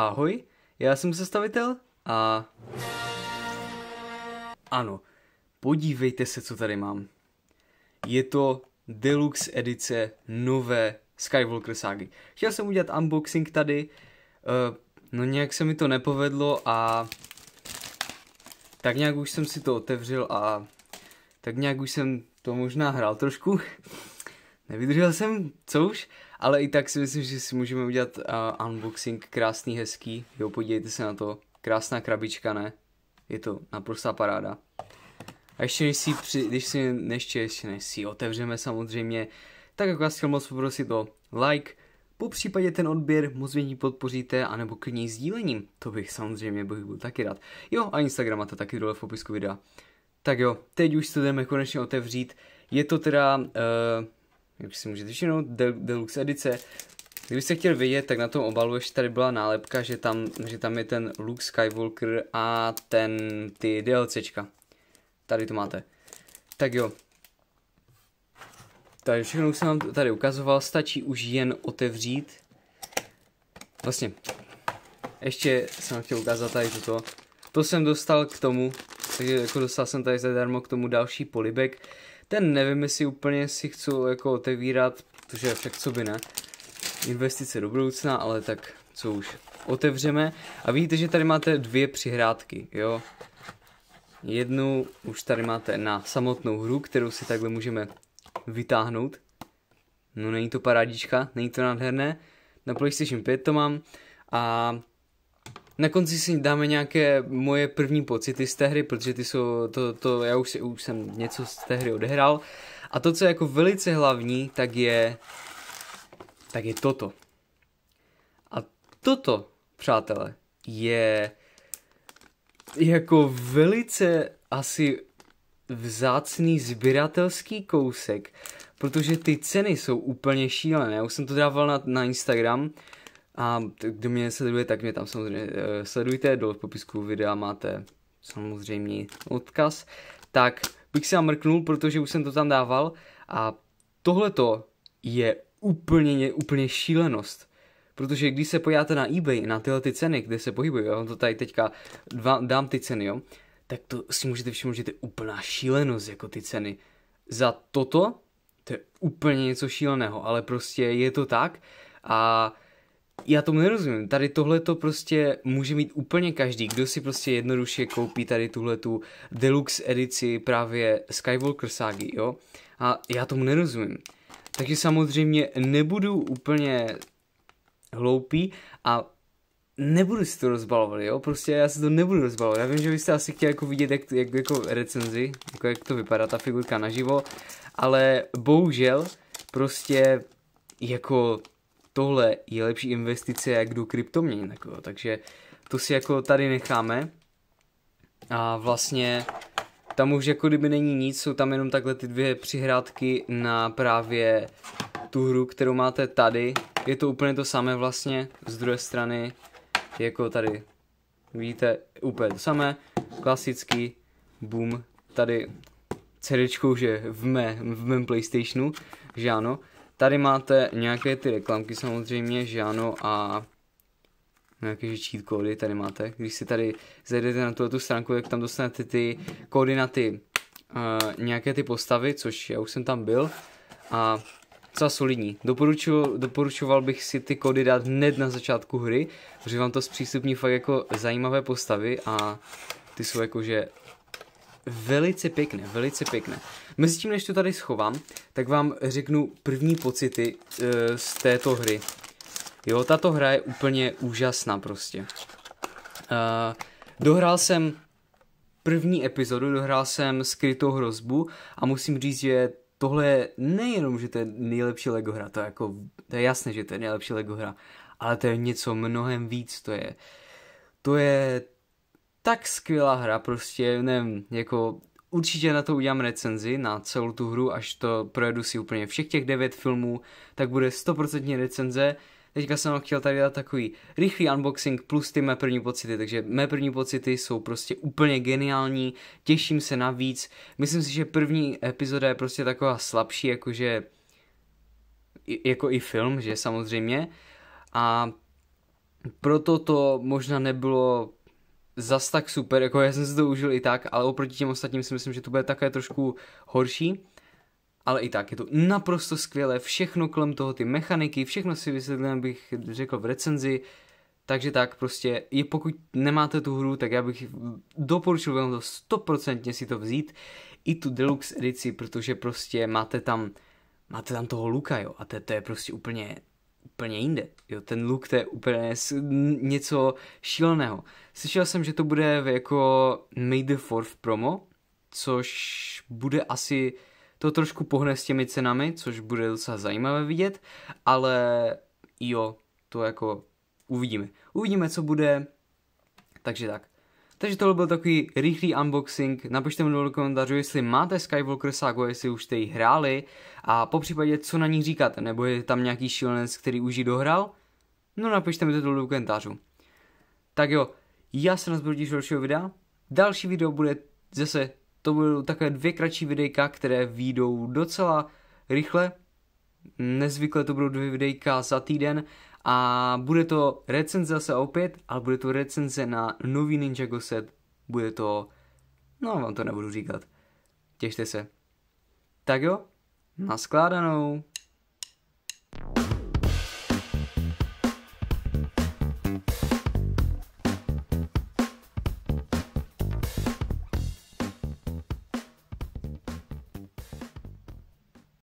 Ahoj, já jsem sestavitel a... Ano, podívejte se, co tady mám. Je to deluxe edice nové Skywalker ságy. Chtěl jsem udělat unboxing tady, eh, no nějak se mi to nepovedlo a tak nějak už jsem si to otevřel a tak nějak už jsem to možná hrál trošku. Nevydržel jsem, co už, ale i tak si myslím, že si můžeme udělat uh, unboxing krásný, hezký. Jo, podívejte se na to. Krásná krabička, ne? Je to naprostá paráda. A ještě než si, při, když si, ještě, ještě než si otevřeme samozřejmě, tak jako vás chtěl moc poprosit o like, po případě ten odběr moc mě podpoříte, anebo klidně sdílením, to bych samozřejmě bych byl taky rád. Jo, a Instagram máte taky dole v popisku videa. Tak jo, teď už to jdeme konečně otevřít. Je to teda... Uh, jak si můžete všimnout, deluxe edice. Kdybyste chtěl vědět, tak na tom obalu ještě tady byla nálepka, že tam, že tam je ten Luke Skywalker a ten, ty DLCčka. Tady to máte. Tak jo. Tady všechno jsem vám tady ukazoval, stačí už jen otevřít. Vlastně, ještě jsem vám chtěl ukázat tady toto. To jsem dostal k tomu, takže jako dostal jsem tady zadarmo k tomu další polibek. Ten nevím, jestli úplně si chci jako otevírat, protože však co by ne. Investice do budoucna, ale tak co už. Otevřeme a vidíte, že tady máte dvě přihrádky, jo. Jednu už tady máte na samotnou hru, kterou si takhle můžeme vytáhnout. No není to parádička, není to nádherné. Na PlayStation 5 to mám a na konci si dáme nějaké moje první pocity z té hry, protože ty jsou, to, to já už, si, už jsem něco z té hry odehrál. A to, co je jako velice hlavní, tak je, tak je toto. A toto, přátelé, je jako velice asi vzácný sběratelský kousek, protože ty ceny jsou úplně šílené. Já už jsem to dával na, na Instagram, a kdo mě sleduje, tak mě tam samozřejmě eh, sledujte, do popisku videa máte samozřejmě odkaz. Tak bych si mrknul, protože už jsem to tam dával a tohleto je úplně, úplně šílenost. Protože když se pojáte na eBay, na tyhle ty ceny, kde se pohybují, já vám to tady teďka dva, dám ty ceny, jo, tak to si můžete všimnout, že to je úplná šílenost, jako ty ceny. Za toto, to je úplně něco šíleného, ale prostě je to tak a já tomu nerozumím. Tady tohle to prostě může mít úplně každý, kdo si prostě jednoduše koupí tady tuhle tu deluxe edici právě Skywalker ságy, jo? A já tomu nerozumím. Takže samozřejmě nebudu úplně hloupý a nebudu si to rozbalovat, jo? Prostě já si to nebudu rozbalovat. Já vím, že byste asi chtěli jako vidět, jak, jak jako recenzi, jako jak to vypadá ta figurka naživo, ale bohužel prostě jako tohle je lepší investice jak do kryptoměn. Jako, takže to si jako tady necháme. A vlastně tam už jako kdyby není nic, jsou tam jenom takhle ty dvě přihrádky na právě tu hru, kterou máte tady. Je to úplně to samé vlastně, z druhé strany, jako tady. Vidíte, úplně to samé, klasický, boom, tady CDčko už je v, mé, v mém Playstationu, že ano. Tady máte nějaké ty reklamky samozřejmě, že ano, a nějaké cheat kódy tady máte. Když si tady zajdete na tuto stránku, tak tam dostanete ty kódy na ty uh, nějaké ty postavy, což já už jsem tam byl. A co solidní. Doporučuji, doporučoval bych si ty kody dát hned na začátku hry, protože vám to zpřístupní fakt jako zajímavé postavy a ty jsou jakože velice pěkné, velice pěkné. tím, než to tady schovám, tak vám řeknu první pocity uh, z této hry. Jo, tato hra je úplně úžasná prostě. Uh, dohrál jsem první epizodu, dohrál jsem skrytou hrozbu a musím říct, že tohle je nejenom, že to je nejlepší LEGO hra, to je, jako, to je jasné, že to je nejlepší LEGO hra, ale to je něco mnohem víc, to je, to je tak skvělá hra, prostě nevím, jako určitě na to udělám recenzi, na celou tu hru, až to projedu si úplně všech těch devět filmů, tak bude stoprocentně recenze. Teďka jsem vám chtěl tady dát takový rychlý unboxing plus ty mé první pocity, takže mé první pocity jsou prostě úplně geniální, těším se na víc. Myslím si, že první epizoda je prostě taková slabší, jakože jako i film, že samozřejmě. A proto to možná nebylo zas tak super, jako já jsem si to užil i tak, ale oproti těm ostatním si myslím, že to bude také trošku horší. Ale i tak je to naprosto skvělé, všechno kolem toho, ty mechaniky, všechno si vysvětlím, bych řekl v recenzi. Takže tak prostě, je pokud nemáte tu hru, tak já bych doporučil vám to stoprocentně si to vzít. I tu deluxe edici, protože prostě máte tam, máte tam toho Luka, jo, a to, to je prostě úplně, úplně jinde. Jo, ten look to je úplně něco šíleného. Slyšel jsem, že to bude jako made the fourth promo, což bude asi to trošku pohne s těmi cenami, což bude docela zajímavé vidět, ale jo, to jako uvidíme. Uvidíme, co bude, takže tak. Takže tohle byl takový rychlý unboxing, napište mi do komentářů, jestli máte Skywalker Saga, jestli už jste ji hráli a po případě co na ní říkáte, nebo je tam nějaký šílenec, který už ji dohrál, no napište mi to do komentářů. Tak jo, já se nás budu těšit dalšího videa, další video bude zase, to budou takové dvě kratší videjka, které výjdou docela rychle, nezvykle to budou dvě videjka za týden a bude to recenze zase opět, ale bude to recenze na nový Ninjago set. Bude to... No, vám to nebudu říkat. Těšte se. Tak jo, naskládanou.